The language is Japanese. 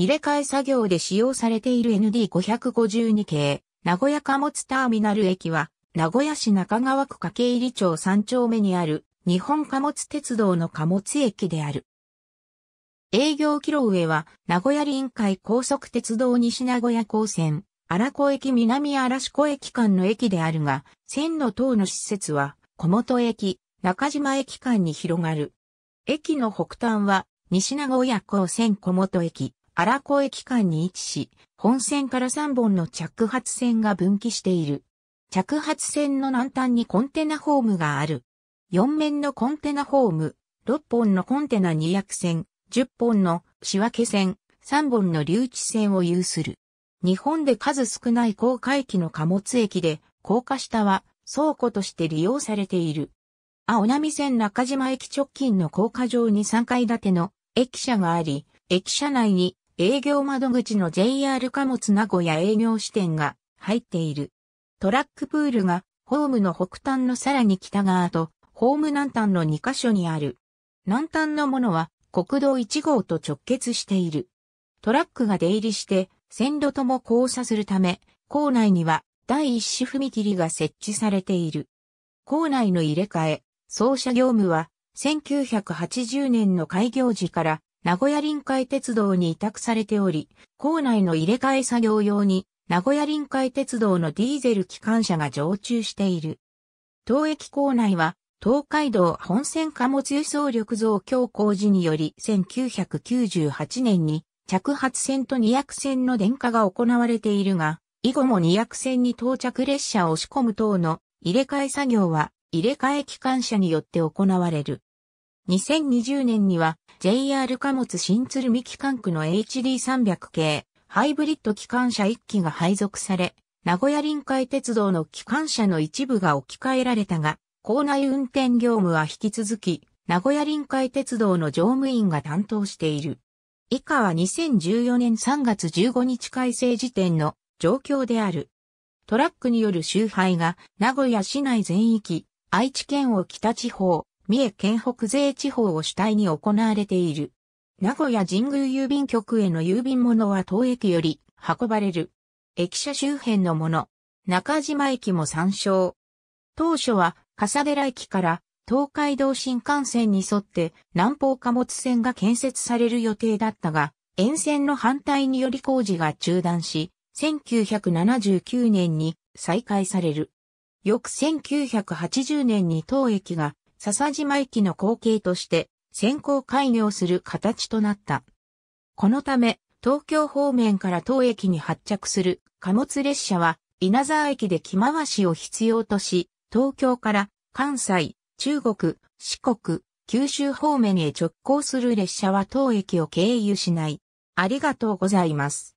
入れ替え作業で使用されている ND552 系、名古屋貨物ターミナル駅は、名古屋市中川区掛入町3丁目にある、日本貨物鉄道の貨物駅である。営業キロ上は、名古屋臨海高速鉄道西名古屋高線、荒子駅南荒子駅間の駅であるが、線の等の施設は、小本駅、中島駅間に広がる。駅の北端は、西名古屋港線小本駅、荒子駅間に位置し、本線から3本の着発線が分岐している。着発線の南端にコンテナホームがある。4面のコンテナホーム、6本のコンテナ2役線、10本の仕分け線、3本の留置線を有する。日本で数少ない高架駅の貨物駅で、高架下は倉庫として利用されている。青波線中島駅直近の高架上に3階建ての駅舎があり、駅舎内に営業窓口の JR 貨物名古屋営業支店が入っている。トラックプールがホームの北端のさらに北側とホーム南端の2カ所にある。南端のものは国道1号と直結している。トラックが出入りして線路とも交差するため、校内には第一子踏切が設置されている。校内の入れ替え、走車業務は1980年の開業時から名古屋臨海鉄道に委託されており、校内の入れ替え作業用に、名古屋臨海鉄道のディーゼル機関車が常駐している。当駅構内は、東海道本線貨物輸送力増強工事により1998年に着発線と2役線の電化が行われているが、以後も2役線に到着列車を押し込む等の入れ替え作業は入れ替え機関車によって行われる。2020年には JR 貨物新鶴見機関区の HD300 系ハイブリッド機関車1機が配属され、名古屋臨海鉄道の機関車の一部が置き換えられたが、校内運転業務は引き続き、名古屋臨海鉄道の乗務員が担当している。以下は2014年3月15日改正時点の状況である。トラックによる集配が名古屋市内全域、愛知県を北地方、三重県北西地方を主体に行われている。名古屋神宮郵便局への郵便物は当駅より運ばれる。駅舎周辺のもの。中島駅も参照。当初は笠寺駅から東海道新幹線に沿って南方貨物線が建設される予定だったが、沿線の反対により工事が中断し、1979年に再開される。翌1980年に当駅が笹島駅の後継として先行開業する形となった。このため、東京方面から当駅に発着する貨物列車は稲沢駅で着回しを必要とし、東京から関西、中国、四国、九州方面へ直行する列車は当駅を経由しない。ありがとうございます。